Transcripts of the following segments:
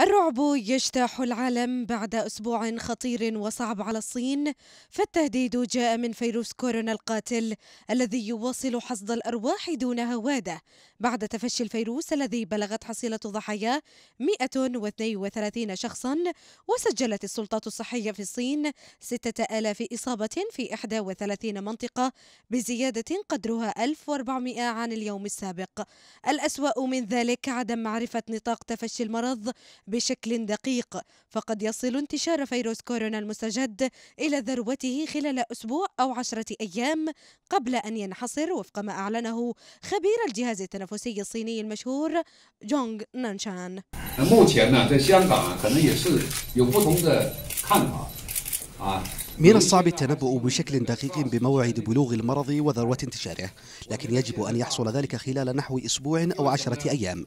الرعب يجتاح العالم بعد أسبوع خطير وصعب على الصين فالتهديد جاء من فيروس كورونا القاتل الذي يواصل حصد الأرواح دون هوادة بعد تفشي الفيروس الذي بلغت حصيلة ضحاياه 132 شخصا وسجلت السلطات الصحية في الصين 6000 إصابة في 31 منطقة بزيادة قدرها 1400 عن اليوم السابق الأسوأ من ذلك عدم معرفة نطاق تفشي المرض بشكل دقيق فقد يصل انتشار فيروس كورونا المستجد إلى ذروته خلال أسبوع أو عشرة أيام قبل أن ينحصر وفق ما أعلنه خبير الجهاز التنفسي الصيني المشهور جونغ نانشان 目前呢，在香港啊，可能也是有不同的看法啊。من الصعب التنبؤ بشكل دقيق بموعد بلوغ المرض وذروة انتشاره لكن يجب أن يحصل ذلك خلال نحو أسبوع أو عشرة أيام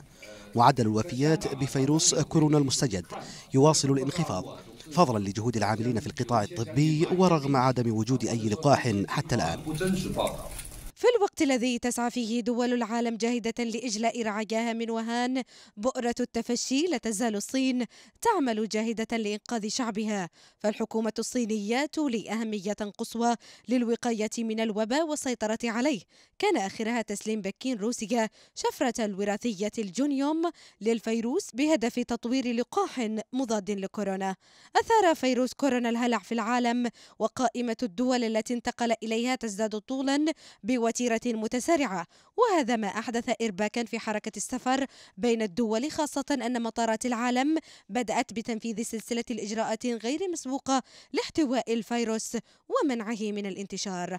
معدل الوفيات بفيروس كورونا المستجد يواصل الانخفاض فضلا لجهود العاملين في القطاع الطبي ورغم عدم وجود أي لقاح حتى الآن في الوقت الوقت الذي تسعى فيه دول العالم جاهدة لإجلاء رعاياها من وهان بؤرة التفشي لا تزال الصين تعمل جاهدة لإنقاذ شعبها فالحكومة الصينية تولي أهمية قصوى للوقاية من الوباء والسيطرة عليه كان آخرها تسليم بكين روسيا شفرة الوراثية الجونيوم للفيروس بهدف تطوير لقاح مضاد لكورونا أثار فيروس كورونا الهلع في العالم وقائمة الدول التي انتقل إليها تزداد طولا بوتيرة متسارعة وهذا ما أحدث إرباكا في حركة السفر بين الدول خاصة أن مطارات العالم بدأت بتنفيذ سلسلة الإجراءات غير مسبوقة لاحتواء الفيروس ومنعه من الانتشار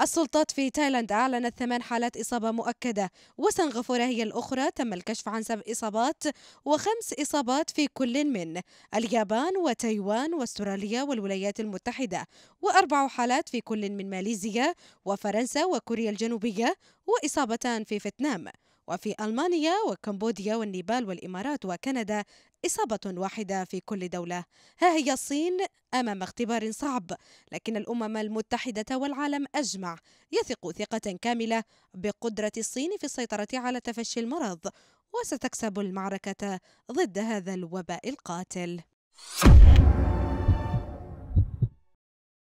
السلطات في تايلاند أعلنت ثمان حالات إصابة مؤكدة وسنغافورة هي الأخرى تم الكشف عن سبع إصابات وخمس إصابات في كل من اليابان وتايوان واستراليا والولايات المتحدة وأربع حالات في كل من ماليزيا وفرنسا وكوريا الجنوبية وإصابتان في فيتنام وفي ألمانيا وكمبوديا والنيبال والإمارات وكندا إصابة واحدة في كل دولة ها هي الصين أمام اختبار صعب لكن الأمم المتحدة والعالم أجمع يثق ثقة كاملة بقدرة الصين في السيطرة على تفشي المرض وستكسب المعركة ضد هذا الوباء القاتل